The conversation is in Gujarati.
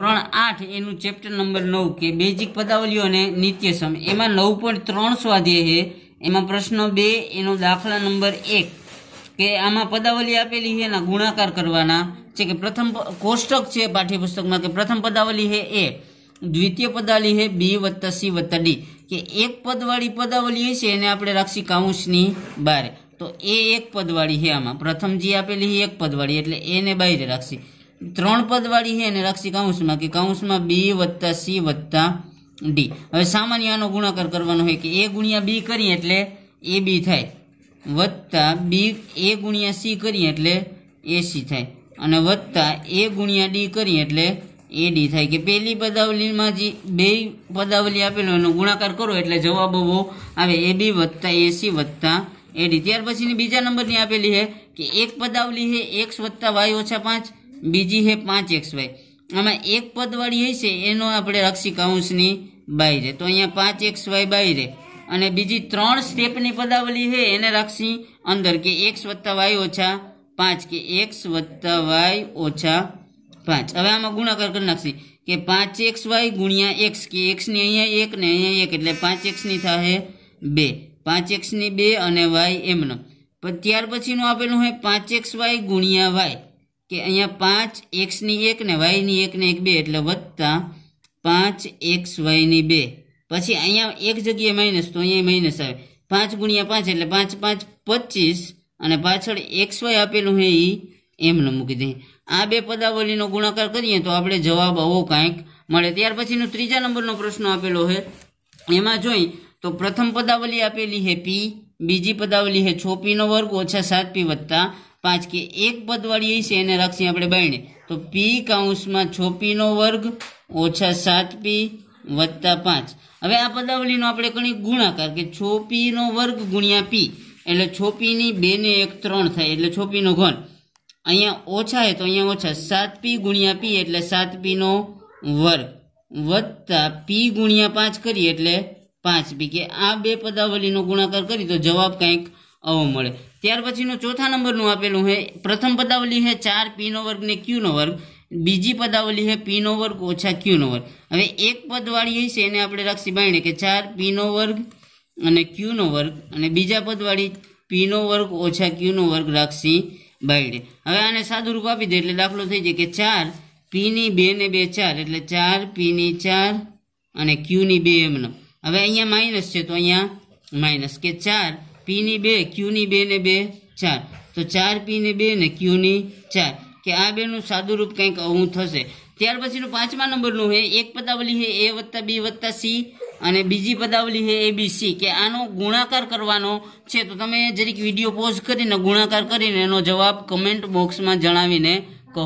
ત્રણ આઠ એનું ચેપ્ટર નંબર નવ કે બેઝિક પદાવલીઓ અને નિત્ય સમ એમાં નવ પોઈન્ટ ત્રણ સ્વાધ્યાય છે એમાં પ્રશ્ન બે એનો દાખલા નંબર એક કે આમાં પદાવલી આપેલી છે એના ગુણાકાર કરવાના છે કે પ્રથમ કોષ્ટક છે પાઠ્યપુસ્તકમાં કે પ્રથમ પદાવલી છે એ દ્વિતીય પદાવલી છે બી વત્તા સી વત્તા ડી કે એક પદવાળી પદાવલી છે એને આપણે રાખશી કાઉન્સની બહાર તો એ એક પદવાળી છે આમાં પ્રથમ જે આપેલી છે એક પદવાળી એટલે એને બહાર રાખશી ત્રણ પદવાળી છે અને રાખશી કાઉન્સમાં કે કાઉન્સમાં બી વત્તા સી વત્તા ડી હવે સામાન્ય આનો ગુણાકાર કરવાનો હોય કે એ ગુણ્યા બી કરીએ એટલે એ બી થાય વત્તા બી એ ગુણ્યા સી કરીએ એટલે એ સી થાય અને વત્તા એ ગુણ્યા ડી કરીએ એટલે એ ડી થાય કે પહેલી પદાવલીમાં જે બે પદાવલી આપેલો એનો ગુણાકાર કરો એટલે જવાબ બહુ આવે એ બી વત્તા એ સી વત્તા ડી ત્યાર પછીની બીજા નંબરની આપેલી છે કે એક પદાવલી છે એક્સ વત્તા વાય ઓછા પાંચ બીજી છે પાંચ એક્સ વાય આમાં એક પદવાળી હશે એનો આપણે રક્ષી કૌંસની બાય રહે તો અહીંયા પાંચ એક્સ વાય બાય રહે અને બીજી ત્રણ સ્ટેપની પદાવલી છે એને રક્ષી અંદર કે એક્સ વત્તા વાય ઓછા પાંચ કે એક્સ વત્તા વાય ઓછા પાંચ હવે આમાં ગુણાકાર કરી નાખશી કે પાંચ એક્સ વાય ગુણ્યા એક્સ કે એક્સની અહીંયા એક ને અહીંયા એક એટલે પાંચ એક્સની થશે બે પાંચ એક્સની બે અને વાય એમનો ત્યાર પછીનું આપેલું હોય પાંચ એક્સ વાય ગુણ્યા વાય કે અહીંયા પાંચ એક્સની એક ને વાયની એક ને એક બે એટલે વત્તા પાંચ એક્સ વાયની બે પછી અહીંયા એક જગ્યાએ માઇનસ તો અહીંયા માઇનસ આવે પાંચ ગુણ્યા પાંચ એટલે પાંચ પાંચ પચીસ અને પાછળ એક્સ વાય આપેલું છે એ એમને મૂકી દઈએ આ બે પદાવલીનો ગુણાકાર કરીએ તો આપણે જવાબ આવો કાંઈક મળે ત્યાર પછીનો ત્રીજા નંબરનો પ્રશ્ન આપેલો છે એમાં જોઈ તો પ્રથમ પદાવલી આપેલી હે પી બીજી પદાવલી હે છ પીનો વર્ગ ઓછા સાત પી વત્તા પાંચ કે એક પદવાળી છે એને રાખશે આપણે બાયણે તો પી કાઉન્સમાં છોપીનો વર્ગ ઓછા સાત પી વત્તા પાંચ હવે આ પદાવલીનો આપણે ઘણી ગુણાકાર કે છોપીનો વર્ગ ગુણ્યા પી એટલે છોપીની બે ને એક ત્રણ થાય એટલે છોપીનો ઘન અહીંયા ઓછા હે તો અહીંયા ઓછા સાત પી ગુણ્યા પી એટલે સાત પીનો વર્ગ વત્તા પી ગુણ્યા પાંચ કરીએ એટલે પાંચ પી કે આ બે પદાવલીનો ગુણાકાર કરી તો જવાબ કંઈક અવો મળે ત્યાર પછીનો ચોથા નંબરનું આપેલું છે પ્રથમ પદાવલી છે ચાર પીનો વર્ગ ને ક્યુનો વર્ગ બીજી પદાવલી છે પીનો વર્ગ ઓછા ક્યુનો વર્ગ હવે એક પદવાળી હશે એને આપણે રાખશી બાયણે કે ચાર પીનો વર્ગ અને ક્યુનો વર્ગ અને બીજા પદવાળી પીનો વર્ગ ઓછા ક્યુનો વર્ગ રાખશી બાયડે હવે આને સાદું રૂપ આપી દે એટલે દાખલો થઈ જાય કે ચાર પીની બે ને બે ચાર એટલે ચાર પીની ચાર અને ક્યુની બે એમનો હવે અહીંયા માઇનસ છે તો અહીંયા માઇનસ કે ચાર પીની બે ક્યુની બે ને બે ચાર તો ચાર પીની બે ને ક્યુની ચાર કે આ બેનું સાદુરૂપ કંઈક આવું થશે ત્યાર પછીનું પાંચમા નંબરનું હે એક પદાવલી હે એ વત્તા બી વત્તા સી અને બીજી પદાવલી છે સી કે આનો ગુણાકાર કરવાનો છે તો તમે જરીક વિડીયો પોઝ કરીને ગુણાકાર કરીને એનો જવાબ કમેન્ટ બોક્સમાં જણાવીને કહો